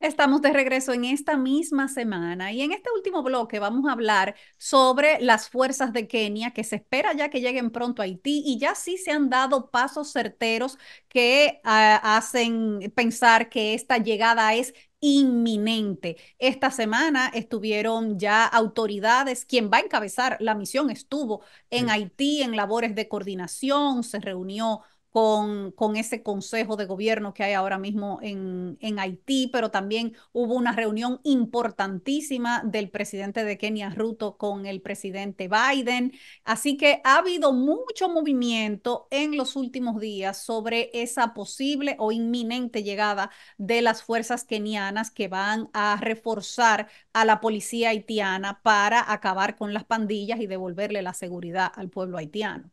Estamos de regreso en esta misma semana y en este último bloque vamos a hablar sobre las fuerzas de Kenia que se espera ya que lleguen pronto a Haití y ya sí se han dado pasos certeros que ah, hacen pensar que esta llegada es inminente. Esta semana estuvieron ya autoridades, quien va a encabezar la misión estuvo en Haití en labores de coordinación, se reunió con, ese consejo de gobierno que hay ahora mismo en, en, Haití, pero también hubo una reunión importantísima del presidente de Kenia, Ruto, con el presidente Biden. Así que ha habido mucho movimiento en los últimos días sobre esa posible o inminente llegada de las fuerzas kenianas que van a reforzar a la policía haitiana para acabar con las pandillas y devolverle la seguridad al pueblo haitiano.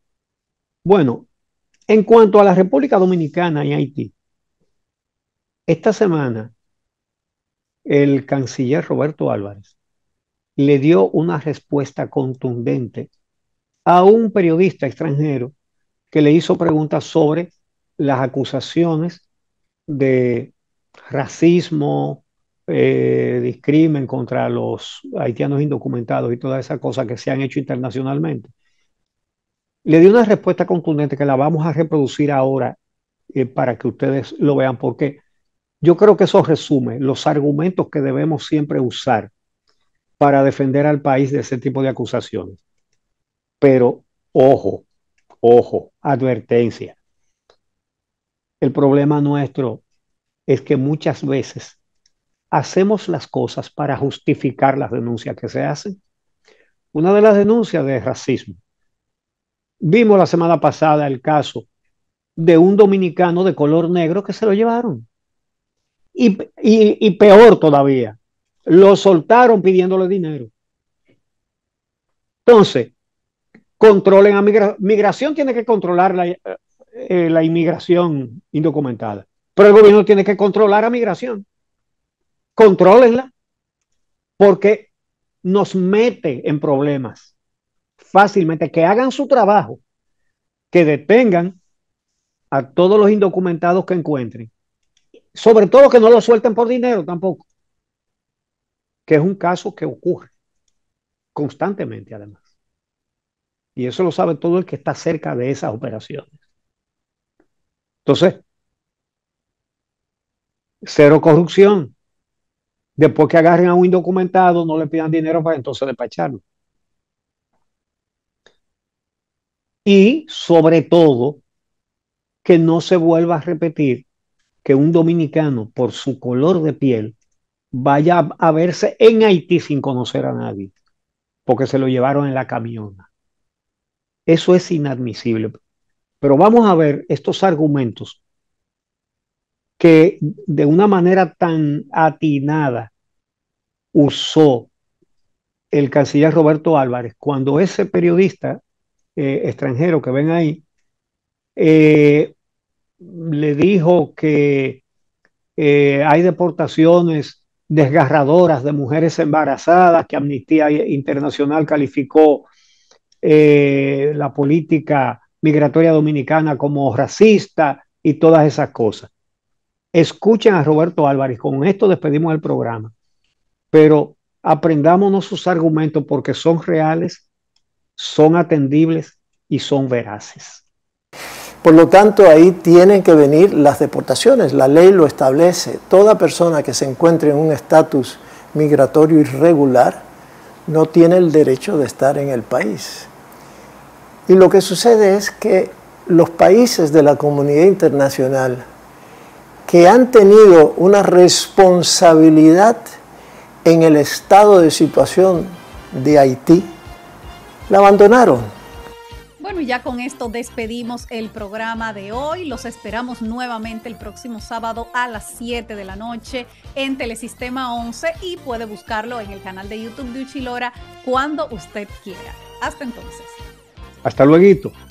Bueno, en cuanto a la República Dominicana y Haití, esta semana el canciller Roberto Álvarez le dio una respuesta contundente a un periodista extranjero que le hizo preguntas sobre las acusaciones de racismo, eh, discrimen contra los haitianos indocumentados y todas esas cosas que se han hecho internacionalmente. Le di una respuesta contundente que la vamos a reproducir ahora eh, para que ustedes lo vean, porque yo creo que eso resume los argumentos que debemos siempre usar para defender al país de ese tipo de acusaciones. Pero ojo, ojo, advertencia. El problema nuestro es que muchas veces hacemos las cosas para justificar las denuncias que se hacen. Una de las denuncias de racismo Vimos la semana pasada el caso de un dominicano de color negro que se lo llevaron. Y, peor todavía, lo soltaron pidiéndole dinero. Entonces, controlen a migración. Migración tiene que controlar la, eh, la inmigración indocumentada, pero el gobierno tiene que controlar a migración. Contrólenla, porque nos mete en problemas fácilmente, que hagan su trabajo, que detengan a todos los indocumentados que encuentren, sobre todo que no lo suelten por dinero tampoco, que es un caso que ocurre constantemente además. Y eso lo sabe todo el que está cerca de esas operaciones. Entonces, cero corrupción. Después que agarren a un indocumentado, no le pidan dinero para entonces despacharlo. y sobre todo que no se vuelva a repetir que un dominicano por su color de piel vaya a verse en Haití sin conocer a nadie, porque se lo llevaron en la camioneta. Eso es inadmisible. Pero vamos a ver estos argumentos que de una manera tan atinada usó el canciller Roberto Álvarez cuando ese periodista eh, extranjero que ven ahí, eh, le dijo que eh, hay deportaciones desgarradoras de mujeres embarazadas, que Amnistía Internacional calificó la política migratoria dominicana como racista y todas esas cosas. Escuchen a Roberto Álvarez, con esto despedimos el programa, pero aprendámonos sus argumentos porque son reales son atendibles y son veraces. Por lo tanto, ahí tienen que venir las deportaciones. La ley lo establece. Toda persona que se encuentre en un estatus migratorio irregular no tiene el derecho de estar en el país. Y lo que sucede es que los países de la comunidad internacional que han tenido una responsabilidad en el estado de situación de Haití, la abandonaron. Bueno, y ya con esto despedimos el programa de hoy. Los esperamos nuevamente el próximo sábado a las 7 de la noche en Telesistema 11 y puede buscarlo en el canal de YouTube de Uchilora cuando usted quiera. Hasta entonces. Hasta luego.